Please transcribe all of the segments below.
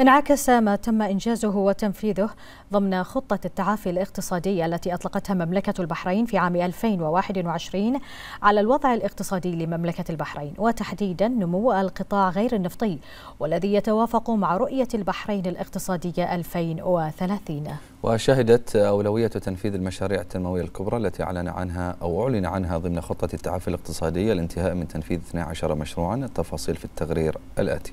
انعكس ما تم إنجازه وتنفيذه ضمن خطة التعافي الاقتصادية التي أطلقتها مملكة البحرين في عام 2021 على الوضع الاقتصادي لمملكة البحرين وتحديدا نمو القطاع غير النفطي والذي يتوافق مع رؤية البحرين الاقتصادية 2030 وشهدت أولوية تنفيذ المشاريع التنموية الكبرى التي أعلن عنها أو أعلن عنها ضمن خطة التعافي الاقتصادية الانتهاء من تنفيذ 12 مشروعا التفاصيل في التقرير الآتي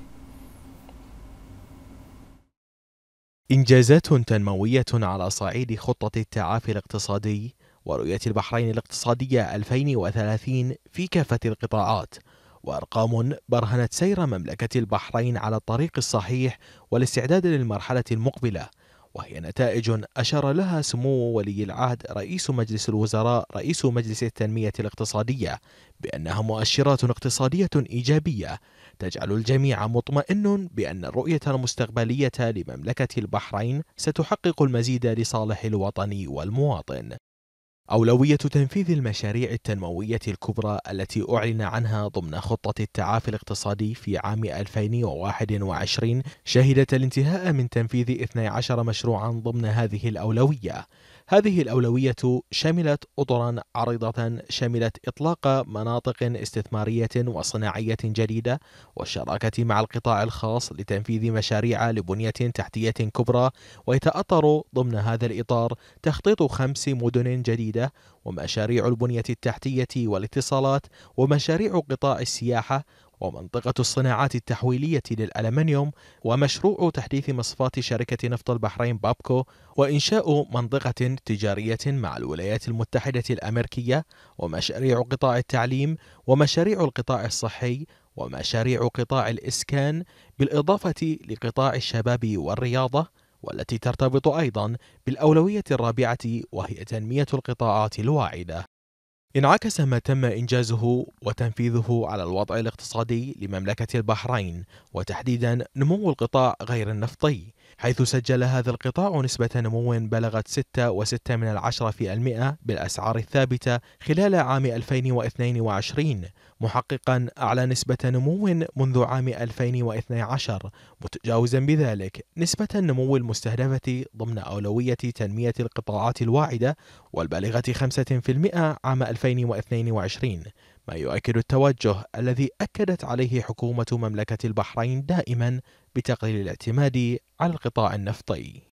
إنجازات تنموية على صعيد خطة التعافي الاقتصادي ورؤية البحرين الاقتصادية 2030 في كافة القطاعات وأرقام برهنت سير مملكة البحرين على الطريق الصحيح والاستعداد للمرحلة المقبلة وهي نتائج أشار لها سمو ولي العهد رئيس مجلس الوزراء رئيس مجلس التنمية الاقتصادية بأنها مؤشرات اقتصادية إيجابية تجعل الجميع مطمئن بأن الرؤية المستقبلية لمملكة البحرين ستحقق المزيد لصالح الوطن والمواطن أولوية تنفيذ المشاريع التنموية الكبرى التي أعلن عنها ضمن خطة التعافي الاقتصادي في عام 2021 شهدت الانتهاء من تنفيذ 12 مشروعا ضمن هذه الأولوية. هذه الأولوية شملت أطرا عريضة شملت إطلاق مناطق استثمارية وصناعية جديدة والشراكة مع القطاع الخاص لتنفيذ مشاريع لبنية تحتية كبرى ويتأطر ضمن هذا الإطار تخطيط خمس مدن جديدة ومشاريع البنية التحتية والاتصالات ومشاريع قطاع السياحة ومنطقة الصناعات التحويلية للألمنيوم ومشروع تحديث مصفاة شركة نفط البحرين بابكو وإنشاء منطقة تجارية مع الولايات المتحدة الأمريكية ومشاريع قطاع التعليم ومشاريع القطاع الصحي ومشاريع قطاع الإسكان بالإضافة لقطاع الشباب والرياضة والتي ترتبط أيضا بالأولوية الرابعة وهي تنمية القطاعات الواعدة انعكس ما تم إنجازه وتنفيذه على الوضع الاقتصادي لمملكة البحرين وتحديدا نمو القطاع غير النفطي حيث سجل هذا القطاع نسبة نمو بلغت 6.6 من العشرة في المئة بالأسعار الثابتة خلال عام 2022 محققا أعلى نسبة نمو منذ عام 2012 متجاوزا بذلك نسبة النمو المستهدفة ضمن أولوية تنمية القطاعات الواعدة والبالغة 5% عام 2022 ما يؤكد التوجه الذي أكدت عليه حكومة مملكة البحرين دائما بتقليل الاعتماد على القطاع النفطي